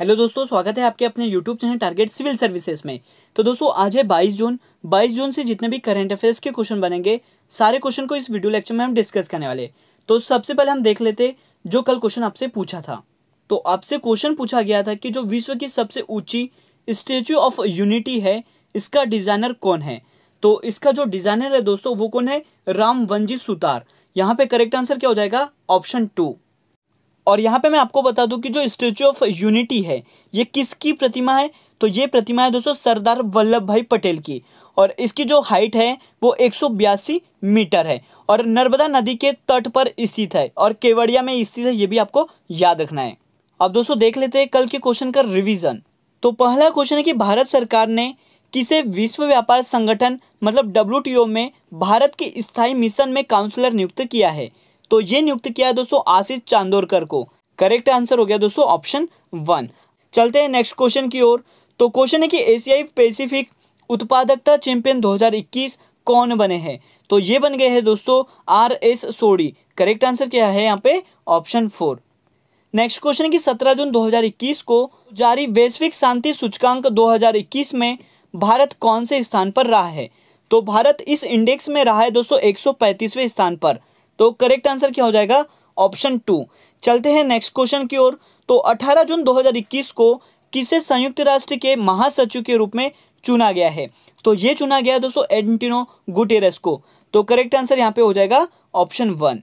hello दोस्तों स्वागत है आपके अपने YouTube channel target civil services में तो दोस्तों आज है 22 जून 22 जून से जितने भी करंट अफेयर्स के क्वेश्चन बनेंगे सारे क्वेश्चन को इस वीडियो लेक्चर में हम डिस्कस करने वाले तो सबसे पहले हम देख लेते जो कल क्वेश्चन आपसे पूछा था तो आपसे क्वेश्चन पूछा गया था कि जो विश्व की सबसे ऊँची स्टेच्यू ऑफ यूनिटी है इसका डिज़ाइनर कौन है तो इसका जो डिज़ाइनर है दोस्तों वो कौन है राम वंजी सुतार यहाँ पे करेक्ट आंसर क्या हो जाएगा ऑप्शन टू और यहाँ पे मैं आपको बता दूं कि जो स्टेचू ऑफ यूनिटी है ये किसकी प्रतिमा है तो ये प्रतिमा है दोस्तों सरदार वल्लभ भाई पटेल की और इसकी जो हाइट है वो एक मीटर है और नर्मदा नदी के तट पर स्थित है और केवड़िया में स्थित है ये भी आपको याद रखना है अब दोस्तों देख लेते हैं कल के क्वेश्चन का रिविजन तो पहला क्वेश्चन है कि भारत सरकार ने किसे विश्व व्यापार संगठन मतलब डब्ल्यू में भारत के स्थायी मिशन में काउंसलर नियुक्त किया है तो ये नियुक्त किया है दोस्तों आशीष चांदोरकर को करेक्ट आंसर हो गया दोस्तों ऑप्शन वन चलते हैं नेक्स्ट क्वेश्चन की ओर तो क्वेश्चन है कि एशियाई पैसिफिक उत्पादकता चैंपियन 2021 कौन बने हैं तो ये बन गए हैं दोस्तों R S Sodhi correct answer क्या है यहाँ पे ऑप्शन फोर नेक्स्ट क्वेश्चन है कि 17 जून 2021 को जारी वैश्विक शांति सूचकांक 2021 में भारत कौन से स्थान पर रहा है तो भारत इस इंडेक्स में रहा है दोस्तों एक स्थान पर तो करेक्ट आंसर क्या हो जाएगा ऑप्शन टू चलते हैं नेक्स्ट क्वेश्चन की ओर तो 18 जून 2021 को किसे संयुक्त राष्ट्र के महासचिव के रूप में चुना गया है तो ये चुना गया दोस्तों एंटिनो गुटेरस को तो करेक्ट आंसर यहाँ पे हो जाएगा ऑप्शन वन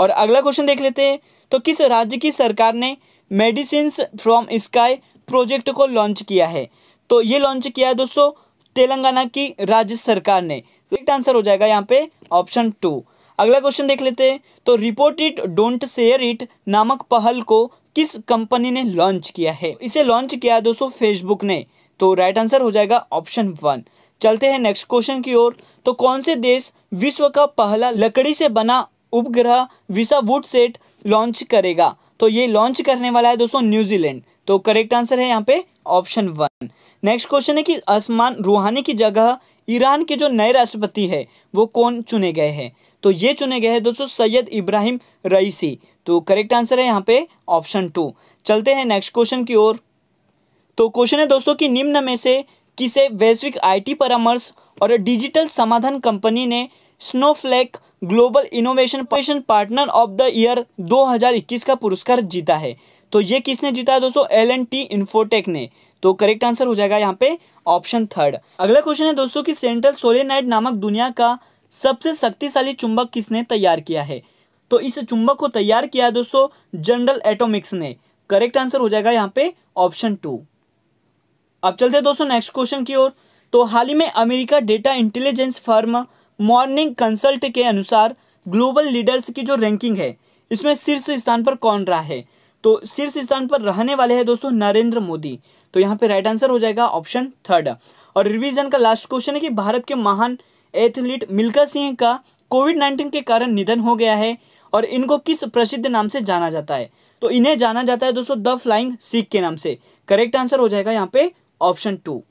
और अगला क्वेश्चन देख लेते हैं तो किस राज्य की सरकार ने मेडिसिन फ्रॉम स्काई प्रोजेक्ट को लॉन्च किया है तो ये लॉन्च किया है दोस्तों तेलंगाना की राज्य सरकार ने करेक्ट आंसर हो जाएगा यहाँ पे ऑप्शन टू अगला क्वेश्चन देख लेते हैं तो report it don't share it नामक पहल को किस कंपनी ने लॉन्च किया है इसे लॉन्च किया है दोस्तों फेसबुक ने तो राइट आंसर हो जाएगा ऑप्शन वन चलते हैं नेक्स्ट क्वेश्चन की ओर तो कौन से देश विश्व का पहला लकड़ी से बना उपग्रह विसा वुड सेट लॉन्च करेगा तो ये लॉन्च करने वाला है दोस्तों न्यूजीलैंड तो करेक्ट आंसर है यहाँ पे ऑप्शन वन नेक्स्ट क्वेश्चन है कि असमान रूहानी की जगह ईरान के जो नए राष्ट्रपति है वो कौन चुने गए हैं तो ये चुने गए हैं दोस्तों सैयद इब्राहिम रईसी तो करेक्ट आंसर है यहाँ पे ऑप्शन टू चलते हैं नेक्स्ट क्वेश्चन की ओर तो क्वेश्चन है दोस्तों कि निम्न में से किसे वैश्विक आईटी परामर्श और डिजिटल समाधान कंपनी ने स्नोफ्लेक ग्लोबल इनोवेशन पेशन पार्टनर ऑफ द ईयर 2021 का पुरस्कार जीता है तो ये किसने जीता है दोस्तों एल एन टी इन्फोटेक ने तो करेक्ट आंसर हो जाएगा यहाँ पे ऑप्शन थर्ड अगला क्वेश्चन है दोस्तों कि सेंट्रल सोलेनाइड नामक दुनिया का सबसे शक्तिशाली चुंबक किसने तैयार किया है तो इस चुंबक को तैयार किया है दोस्तों जनरल एटोमिक्स ने करेक्ट आंसर हो जाएगा यहाँ पे ऑप्शन टू अब चलते हैं दोस्तों नेक्स्ट क्वेश्चन की ओर तो हाल ही में America data intelligence firm Morning Consult के अनुसार ग्लोबल लीडर्स की जो रैंकिंग है इसमें शीर्ष स्थान पर कौन रहा है तो शीर्ष स्थान पर रहने वाले हैं दोस्तों नरेंद्र मोदी तो यहाँ पे राइट आंसर हो जाएगा ऑप्शन थर्ड और रिवीजन का लास्ट क्वेश्चन है कि भारत के महान एथलीट मिल्का सिंह का कोविड नाइन्टीन के कारण निधन हो गया है और इनको किस प्रसिद्ध नाम से जाना जाता है तो इन्हें जाना जाता है दोस्तों द फ्लाइंग सिख के नाम से करेक्ट आंसर हो जाएगा यहाँ पे ऑप्शन टू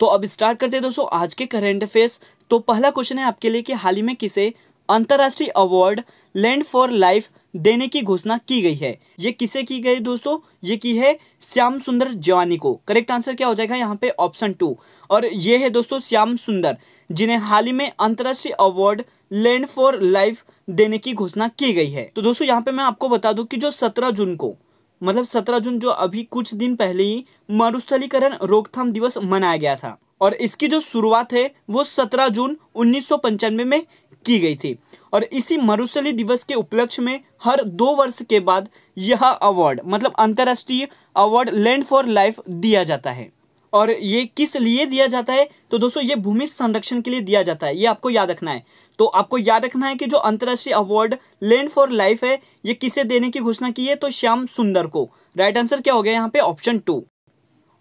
तो अब स्टार्ट करते हैं दोस्तों आज के करेंट अफेयर्स तो पहला क्वेश्चन है आपके लिए कि हाल ही में किसे अंतर्राष्ट्रीय अवार्ड लैंड फॉर लाइफ देने की घोषणा की गई है ये किसे की गई दोस्तों ये की है श्याम सुंदर जवानी को करेक्ट आंसर क्या हो जाएगा यहाँ पे ऑप्शन टू और ये है दोस्तों श्याम सुंदर जिन्हें हाल ही में अंतर्राष्ट्रीय अवार्ड लैंड फॉर लाइफ देने की घोषणा की गई है तो दोस्तों यहाँ पे मैं आपको बता दू की जो सत्रह जून को मतलब सत्रह जून जो अभी कुछ दिन पहले ही मरुस्थलीकरण रोकथाम दिवस मनाया गया था और इसकी जो शुरुआत है वो सत्रह जून उन्नीस में की गई थी और इसी मरुस्थली दिवस के उपलक्ष्य में हर दो वर्ष के बाद यह अवार्ड मतलब अंतर्राष्ट्रीय अवार्ड लैंड फॉर लाइफ दिया जाता है और ये किस लिए दिया जाता है तो दोस्तों ये भूमि संरक्षण के लिए दिया जाता है ये आपको याद रखना है तो आपको याद रखना है कि जो अंतर्राष्ट्रीय अवार्ड लैंड फॉर लाइफ है ये किसे देने की घोषणा की है तो श्याम सुंदर को राइट आंसर क्या हो गया यहाँ पे ऑप्शन टू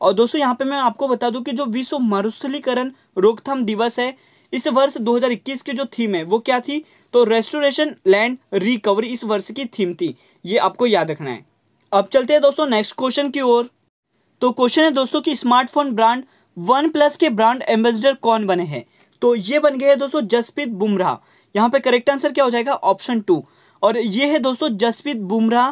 और दोस्तों यहाँ पे मैं आपको बता दूं कि जो विश्व मरुस्थलीकरण रोकथाम दिवस है इस वर्ष 2021 की जो थीम है वो क्या थी तो रेस्टोरेशन लैंड रिकवरी इस वर्ष की थीम थी ये आपको याद रखना है अब चलते हैं दोस्तों नेक्स्ट क्वेश्चन की ओर तो क्वेश्चन है दोस्तों कि स्मार्टफोन ब्रांड वन प्लस के ब्रांड एम्बेसडर कौन बने हैं तो ये बन गए हैं दोस्तों जसप्रीत बुमराह यहाँ पे करेक्ट आंसर क्या हो जाएगा ऑप्शन टू और ये है दोस्तों जसप्रीत बुमराह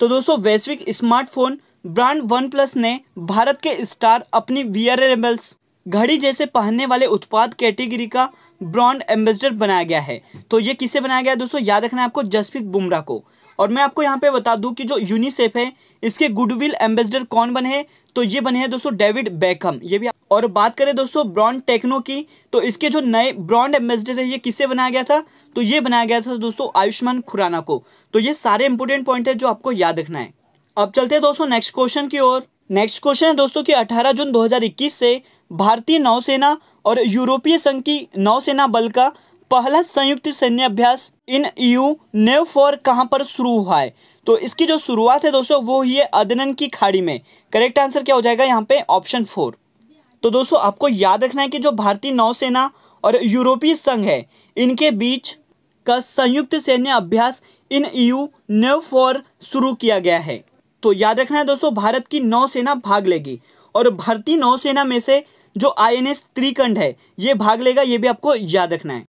तो दोस्तों वैश्विक स्मार्टफोन ब्रांड वन प्लस ने भारत के स्टार अपनी वीआरएलेबल्स घड़ी जैसे पहनने वाले उत्पाद कैटेगरी का ब्रांड एम्बेसडर बनाया गया है तो ये किसे बनाया गया दोस्तों याद रखना है आपको जसप्रीत बुमराह को और मैं आपको यहाँ पे बता दूं कि जो यूनिसेफ है इसके गुडविल एम्बेसडर कौन बने हैं तो ये बने हैं दोस्तों डेविड बेकम ये भी और बात करें दोस्तों ब्रॉन्ड टेक्नो की तो इसके जो नए ब्रॉन्ड एम्बेसडर है ये किससे बनाया गया था तो ये बनाया गया था दोस्तों आयुष्मान खुराना को तो ये सारे इंपॉर्टेंट पॉइंट है जो आपको याद रखना है अब चलते हैं दोस्तों नेक्स्ट क्वेश्चन की ओर नेक्स्ट क्वेश्चन है दोस्तों कि 18 जून 2021 से भारतीय नौसेना और यूरोपीय संघ की नौसेना बल का पहला संयुक्त सैन्य अभ्यास इन यू ने फॉर कहाँ पर शुरू हुआ है तो इसकी जो शुरुआत है दोस्तों वो ही है अदनन की खाड़ी में करेक्ट आंसर क्या हो जाएगा यहाँ पे ऑप्शन फोर तो दोस्तों आपको याद रखना है कि जो भारतीय नौसेना और यूरोपीय संघ है इनके बीच का संयुक्त सैन्य अभ्यास इन यू ने फॉर शुरू किया गया है तो याद रखना है दोस्तों भारत की नौसेना भाग लेगी और भारतीय नौसेना में से जो आई एन त्रिकंड है ये भाग लेगा ये भी आपको याद रखना है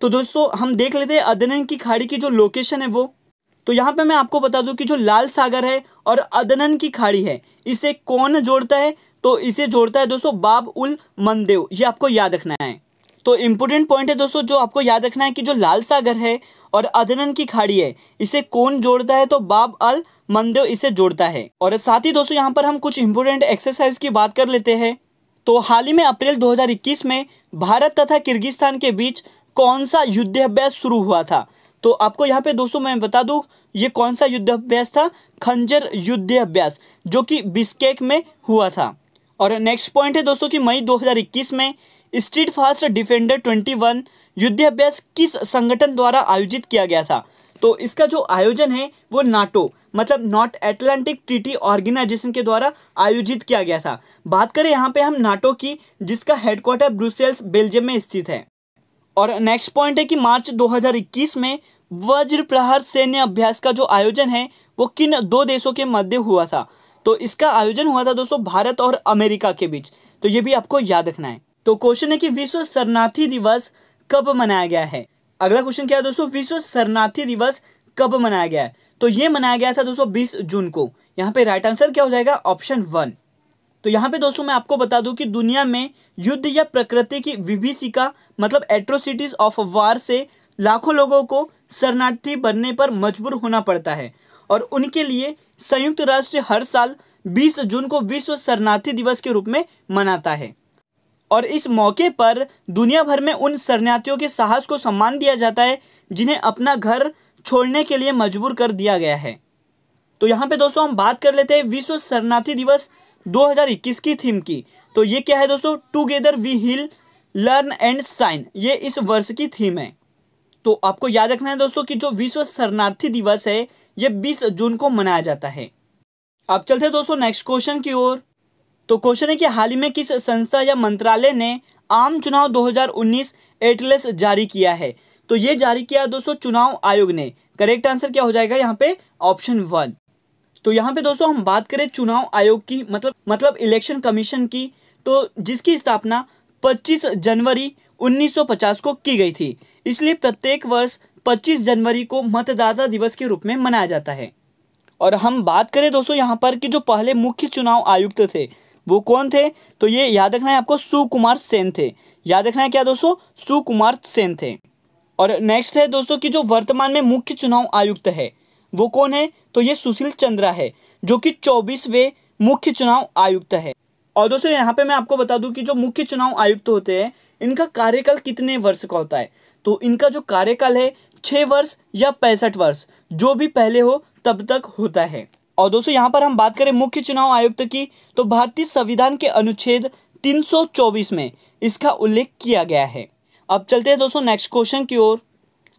तो दोस्तों हम देख लेते हैं अदनन की खाड़ी की जो लोकेशन है वो तो यहाँ पे मैं आपको बता दूं कि जो लाल सागर है और अदनन की खाड़ी है इसे कौन जोड़ता है तो इसे जोड़ता है दोस्तों बाब उल मंदेव ये आपको याद रखना है तो इम्पोर्टेंट पॉइंट है दोस्तों जो आपको याद रखना है कि जो लाल सागर है और अदनन की खाड़ी है इसे कौन जोड़ता है तो बाब अल मंदेव इसे जोड़ता है और साथ ही दोस्तों यहाँ पर हम कुछ इम्पोर्टेंट एक्सरसाइज की बात कर लेते हैं तो हाल ही में अप्रैल 2021 में भारत तथा किर्गिस्तान के बीच कौन सा युद्धाभ्यास शुरू हुआ था तो आपको यहाँ पे दोस्तों मैं बता दूँ ये कौन सा युद्धाभ्यास था खंजर युद्धाभ्यास जो कि बिस्केक में हुआ था और नेक्स्ट पॉइंट है दोस्तों कि मई 2021 में steadfast defender twenty one युद्धाभ्यास किस संगठन द्वारा आयोजित किया गया था तो इसका जो आयोजन है वो नाटो मतलब नॉर्थ एटलांटिक ट्रीटी ऑर्गेनाइजेशन के द्वारा आयोजित किया गया था बात करें यहाँ पे हम नाटो की जिसका हेडक्वार्टर ब्रुसेल्स बेल्जियम में स्थित है और नेक्स्ट पॉइंट है कि मार्च 2021 में वज्र प्रहार सैन्य अभ्यास का जो आयोजन है वो किन दो देशों के मध्य हुआ था तो इसका आयोजन हुआ था दोस्तों भारत और अमेरिका के बीच तो ये भी आपको याद रखना है तो क्वेश्चन है कि विश्व शरणार्थी दिवस कब मनाया गया है अगला क्वेश्चन क्या है दोस्तों विश्व शरणार्थी दिवस कब मनाया गया है तो ये मनाया गया था दोस्तों बीस जून को यहाँ पे राइट आंसर क्या हो जाएगा ऑप्शन वन तो यहाँ पे दोस्तों मैं आपको बता दूं कि दुनिया में युद्ध या प्रकृति की विभीषिका मतलब एट्रोसिटीज ऑफ वार से लाखों लोगों को शरणार्थी बनने पर मजबूर होना पड़ता है और उनके लिए संयुक्त राष्ट्र हर साल 20 जून को विश्व शरणार्थी दिवस के रूप में मनाता है और इस मौके पर दुनिया भर में उन शरणार्थियों के साहस को सम्मान दिया जाता है जिन्हें अपना घर छोड़ने के लिए मजबूर कर दिया गया है तो यहाँ पे दोस्तों हम बात कर लेते हैं विश्व शरणार्थी दिवस 2021 की थीम की तो ये क्या है दोस्तों together we heal learn and shine ये इस वर्ष की थीम है तो आपको याद रखना है दोस्तों कि जो विश्व शरणार्थी दिवस है ये 20 जून को मनाया जाता है अब चलते दोस्तों नेक्स्ट क्वेश्चन की ओर तो क्वेश्चन है कि हाल ही में किस संस्था या मंत्रालय ने आम चुनाव 2019 एटलस जारी किया है तो ये जारी किया दोस्तों चुनाव आयोग ने करेक्ट आंसर क्या हो जाएगा यहाँ पे ऑप्शन वन तो यहाँ पे दोस्तों हम बात करें चुनाव आयोग की मतलब मतलब इलेक्शन कमीशन की तो जिसकी स्थापना 25 जनवरी 1950 को की गई थी इसलिए प्रत्येक वर्ष 25 जनवरी को मतदाता दिवस के रूप में मनाया जाता है और हम बात करें दोस्तों यहाँ पर कि जो पहले मुख्य चुनाव आयुक्त थे वो कौन थे तो ये याद रखना है आपको सुकुमार सेन थे याद रखना है क्या दोस्तों सुकुमार सेन थे और नेक्स्ट है दोस्तों कि जो वर्तमान में मुख्य चुनाव आयुक्त है वो कौन है तो ये सुशील चंद्रा है जो कि चौबीसवें मुख्य चुनाव आयुक्त है और दोस्तों यहाँ पे मैं आपको बता दूं कि जो मुख्य चुनाव आयुक्त होते हैं इनका कार्यकाल कितने वर्ष का होता है तो इनका जो कार्यकाल है छः वर्ष या पैंसठ वर्ष जो भी पहले हो तब तक होता है और दोस्तों यहाँ पर हम बात करें मुख्य चुनाव आयुक्त की तो भारतीय संविधान के अनुच्छेद 324 में इसका उल्लेख किया गया है अब चलते हैं दोस्तों नेक्स्ट क्वेश्चन की ओर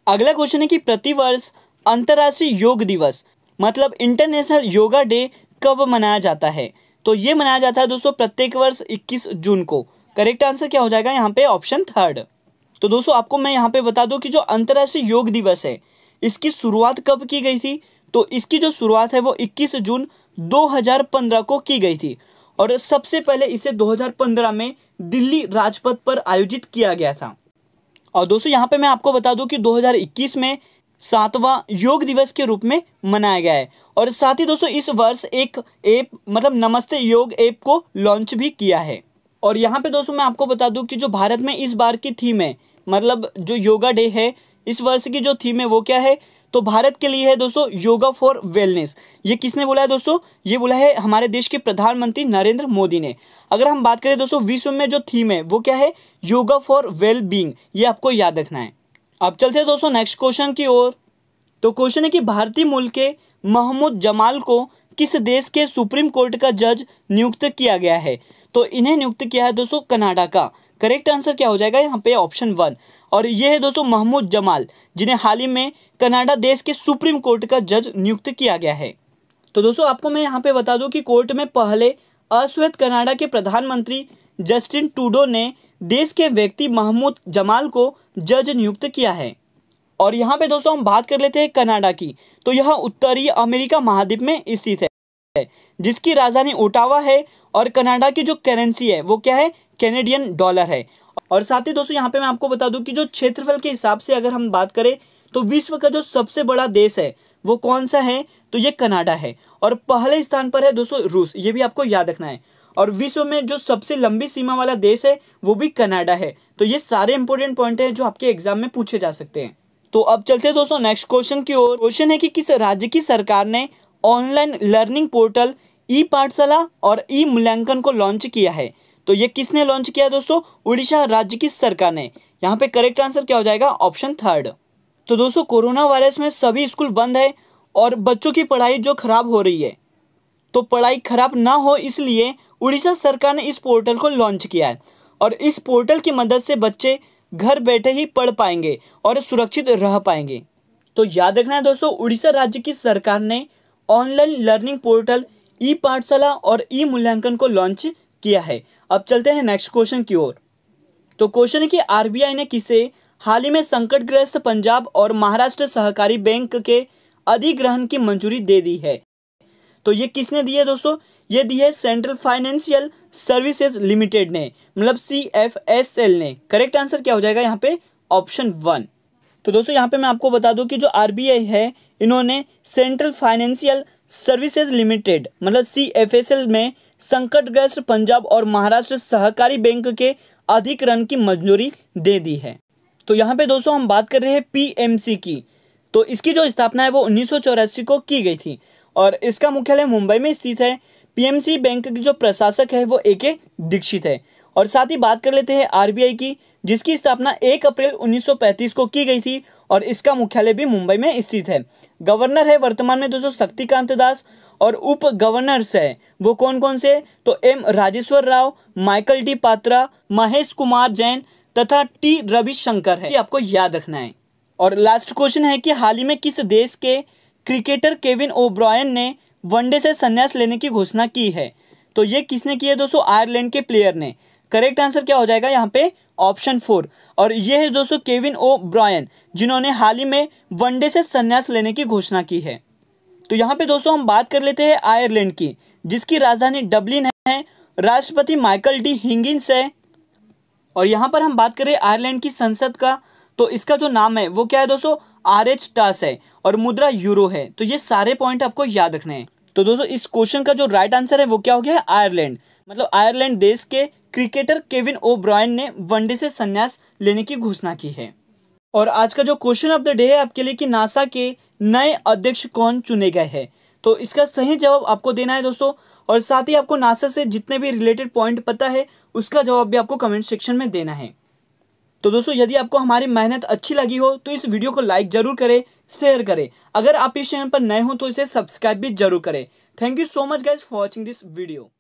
अगला क्वेश्चन है कि प्रतिवर्ष अंतर्राष्ट्रीय योग दिवस मतलब इंटरनेशनल योगा डे कब मनाया जाता है तो ये मनाया जाता है दोस्तों प्रत्येक वर्ष इक्कीस जून को करेक्ट आंसर क्या हो जाएगा यहाँ पे ऑप्शन थर्ड तो दोस्तों आपको मैं यहाँ पे बता दूँ कि जो अंतर्राष्ट्रीय योग दिवस है इसकी शुरुआत कब की गई थी तो इसकी जो शुरुआत है वो 21 जून 2015 को की गई थी और सबसे पहले इसे 2015 में दिल्ली राजपथ पर आयोजित किया गया था और दोस्तों यहाँ पे मैं आपको बता दूँ कि 2021 में सातवां योग दिवस के रूप में मनाया गया है और साथ ही दोस्तों इस वर्ष एक ऐप मतलब नमस्ते योग ऐप को लॉन्च भी किया है और यहाँ पे दोस्तों मैं आपको बता दूँ कि जो भारत में इस बार की थीम है मतलब जो योगा डे है इस वर्ष की जो थीम है वो क्या है तो भारत के लिए है दोस्तों योगा फॉर वेलनेस ये किसने बोला है दोस्तों ये बोला है हमारे देश के प्रधानमंत्री नरेंद्र मोदी ने अगर हम बात करें दोस्तों विश्व में जो थीम है वो क्या है योगा फॉर वेल बींग ये आपको याद रखना है अब चलते हैं दोस्तों नेक्स्ट क्वेश्चन की ओर तो क्वेश्चन है कि भारतीय मूल के महमूद जमाल को किस देश के सुप्रीम कोर्ट का जज नियुक्त किया गया है तो इन्हें नियुक्त किया है दोस्तों कनाडा का करेक्ट आंसर क्या हो जाएगा यहाँ पे ऑप्शन वन और ये है दोस्तों महमूद जमाल जिन्हें हाल ही में कनाडा देश के सुप्रीम कोर्ट का जज नियुक्त किया गया है तो दोस्तों आपको मैं यहाँ पे बता दूँ कि कोर्ट में पहले अश्वेत कनाडा के प्रधानमंत्री जस्टिन टूडो ने देश के व्यक्ति महमूद जमाल को जज नियुक्त किया है और यहाँ पे दोस्तों हम बात कर लेते हैं कनाडा की तो यह उत्तरी अमेरिका महाद्वीप में स्थित है जिसकी राजधानी ओटावा है और कनाडा की जो करेंसी है वो क्या है कैनेडियन डॉलर है और साथ ही दोस्तों यहाँ पे मैं आपको बता दूं कि जो क्षेत्रफल के हिसाब से अगर हम बात करें तो विश्व का जो सबसे बड़ा देश है वो कौन सा है तो ये कनाडा है और पहले स्थान पर है दोस्तों रूस ये भी आपको याद रखना है और विश्व में जो सबसे लंबी सीमा वाला देश है वो भी कनाडा है तो ये सारे इंपॉर्टेंट पॉइंट हैं जो आपके एग्जाम में पूछे जा सकते हैं तो अब चलते हैं दोस्तों नेक्स्ट क्वेश्चन की ओर क्वेश्चन है कि किस राज्य की सरकार ने ऑनलाइन लर्निंग पोर्टल ई पाठशाला और ई मूल्यांकन को लॉन्च किया है तो ये किसने लॉन्च किया दोस्तों उड़ीसा राज्य की सरकार ने यहाँ पे करेक्ट आंसर क्या हो जाएगा ऑप्शन थर्ड तो दोस्तों कोरोना वायरस में सभी स्कूल बंद है और बच्चों की पढ़ाई जो खराब हो रही है तो पढ़ाई खराब ना हो इसलिए उड़ीसा सरकार ने इस पोर्टल को लॉन्च किया है और इस पोर्टल की मदद से बच्चे घर बैठे ही पढ़ पाएंगे और सुरक्षित रह पाएंगे तो याद रखना है दोस्तों उड़ीसा राज्य की सरकार ने ऑनलाइन लर्निंग पोर्टल ई पाठशाला और ई मूल्यांकन को लॉन्च किया है अब चलते हैं नेक्स्ट क्वेश्चन की ओर तो क्वेश्चन है कि आरबीआई ने किसे हाल ही में संकटग्रस्त पंजाब और महाराष्ट्र सहकारी बैंक के अधिग्रहण की मंजूरी दे दी है तो ये किसने दी है दोस्तों ये दी है सेंट्रल फाइनेंशियल सर्विसेज लिमिटेड ने मतलब सी एफ एस एल ने करेक्ट आंसर क्या हो जाएगा यहाँ पे ऑप्शन वन तो दोस्तों यहाँ पे मैं आपको बता दूं कि जो आर है इन्होंने सेंट्रल फाइनेंशियल सर्विसेज लिमिटेड मतलब सी एफ एस एल में संकटग्रस्त पंजाब और महाराष्ट्र सहकारी बैंक के अधिक रन की मंजूरी दे दी है तो यहाँ पे दोस्तों हम बात कर रहे हैं पीएमसी की तो इसकी जो स्थापना है वो उन्नीस को की गई थी और इसका मुख्यालय मुंबई में स्थित है पीएमसी बैंक की जो प्रशासक है वो ए के दीक्षित है और साथ ही बात कर लेते हैं आरबीआई की जिसकी स्थापना 1 अप्रैल 1935 को की गई थी और इसका मुख्यालय भी मुंबई में स्थित है गवर्नर है वर्तमान में दोस्तों शक्तिकांत दास और उप गवर्नर्स है वो कौन कौन से तो M Rajeshwar Rao Michael D Patra Mahesh Kumar Jain तथा टी रविशंकर है ये आपको याद रखना है और लास्ट क्वेश्चन है कि हाल ही में किस देश के क्रिकेटर केविन ओब्रायन ने वनडे से संन्यास लेने की घोषणा की है तो ये किसने की है दोस्तों आयरलैंड के प्लेयर ने करेक्ट आंसर क्या हो जाएगा यहाँ पे ऑप्शन फोर और ये है दोस्तों केविन ओ ब्रायन जिन्होंने हाल ही में वनडे से संन्यास लेने की घोषणा की है तो यहाँ पे दोस्तों हम बात कर लेते हैं आयरलैंड की जिसकी राजधानी डबलिन है राष्ट्रपति माइकल डी हिंगिन्स है और यहाँ पर हम बात करें आयरलैंड की संसद का तो इसका जो नाम है वो क्या है दोस्तों आर एच टास है और मुद्रा यूरो है तो ये सारे पॉइंट आपको याद रखने हैं तो दोस्तों इस क्वेश्चन का जो राइट आंसर है वो क्या हो गया है आयरलैंड मतलब आयरलैंड देश के क्रिकेटर केविन ओ ब्रायन ने वनडे से संन्यास लेने की घोषणा की है और आज का जो क्वेश्चन ऑफ द डे है आपके लिए कि नासा के नए अध्यक्ष कौन चुने गए हैं तो इसका सही जवाब आपको देना है दोस्तों और साथ ही आपको नासा से जितने भी रिलेटेड पॉइंट पता है उसका जवाब भी आपको कमेंट सेक्शन में देना है तो दोस्तों यदि आपको हमारी मेहनत अच्छी लगी हो तो इस वीडियो को लाइक जरूर करें शेयर करें अगर आप इस चैनल पर नए हो तो इसे सब्सक्राइब भी जरूर करें thank you so much guys for watching this video